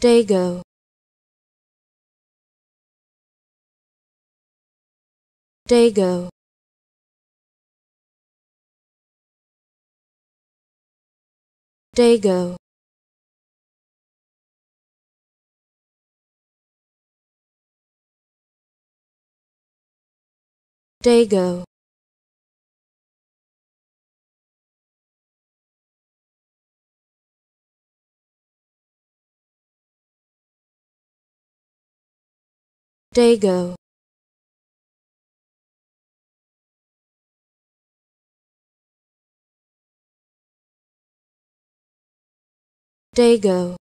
Dago Dago Dago Dago Dago Dago